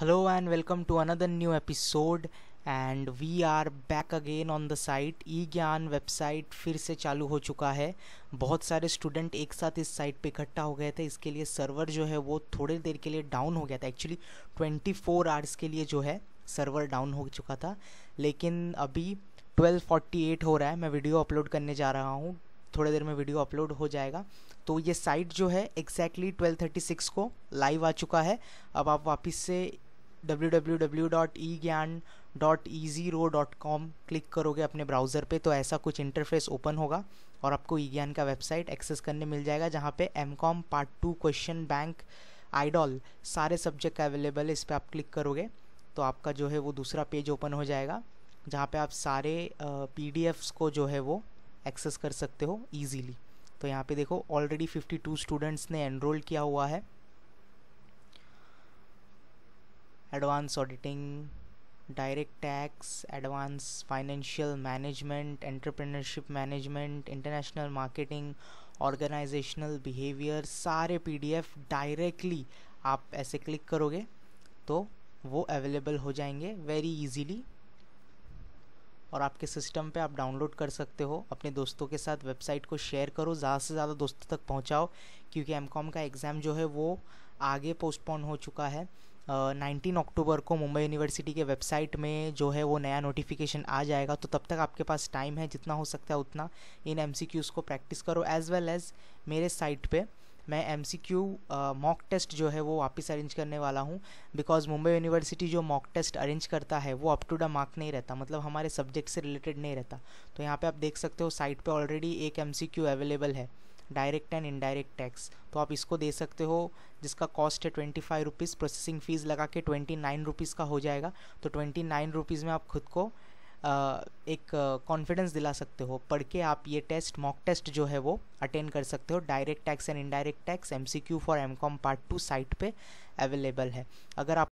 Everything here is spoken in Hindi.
hello and welcome to another new episode and we are back again on the site E Gyan website फिर से चालू हो चुका है बहुत सारे स्टूडेंट एक साथ इस साइट पे इकट्ठा हो गए थे इसके लिए सर्वर जो है वो थोड़ी देर के लिए डाउन हो गया था एक्चुअली 24 फोर आवर्स के लिए जो है सर्वर डाउन हो चुका था लेकिन अभी 12:48 हो रहा है मैं वीडियो अपलोड करने जा रहा हूँ थोड़ी देर में वीडियो अपलोड हो जाएगा तो ये साइट जो है एग्जैक्टली exactly 12:36 को लाइव आ चुका है अब आप वापस से www.egyan.ezero.com क्लिक करोगे अपने ब्राउज़र पे तो ऐसा कुछ इंटरफेस ओपन होगा और आपको ज्ञान e का वेबसाइट एक्सेस करने मिल जाएगा जहाँ पे M Com part two question bank IDOL सारे सब्जेक्ट अवेलेबल है इस पर आप क्लिक करोगे तो आपका जो है वो दूसरा पेज ओपन हो जाएगा जहाँ पे आप सारे पी को जो है वो एक्सेस कर सकते हो ईजीली तो यहाँ पे देखो ऑलरेडी 52 स्टूडेंट्स ने एनरोल किया हुआ है advance auditing direct tax advance financial management entrepreneurship management international marketing organisational behaviour सारे पी डायरेक्टली आप ऐसे क्लिक करोगे तो वो अवेलेबल हो जाएंगे वेरी इजीली और आपके सिस्टम पे आप डाउनलोड कर सकते हो अपने दोस्तों के साथ वेबसाइट को शेयर करो ज़्यादा से ज़्यादा दोस्तों तक पहुंचाओ क्योंकि एम का एग्ज़ाम जो है वो आगे पोस्टपोन हो चुका है नाइनटीन अक्टूबर को मुंबई यूनिवर्सिटी के वेबसाइट में जो है वो नया नोटिफिकेशन आ जाएगा तो तब तक आपके पास टाइम है जितना हो सकता है उतना इन एम को प्रैक्टिस करो एज वेल एज़ मेरे साइट पर मैं M C Q mock test जो है वो वापस अरेंज करने वाला हूँ बिकॉज मुंबई यूनिवर्सिटी जो मॉक टेस्ट अरेंज करता है वो अप टू द मार्क नहीं रहता मतलब हमारे सब्जेक्ट से रिलेटेड नहीं रहता तो यहाँ पे आप देख सकते हो साइट पे ऑलरेडी एक एम सी क्यू अवेलेबल है डायरेक्ट एंड इनडायरेक्ट टैक्स तो आप इसको दे सकते हो जिसका कॉस्ट है twenty five rupees processing fees लगा के ट्वेंटी नाइन रुपीज़ का हो जाएगा तो ट्वेंटी नाइन रुपीज़ में आप खुद को एक कॉन्फिडेंस दिला सकते हो पढ़ के आप ये टेस्ट मॉक टेस्ट जो है वो अटेंड कर सकते हो direct tax and indirect tax M C Q for M Com part two site पर अवेलेबल है अगर आप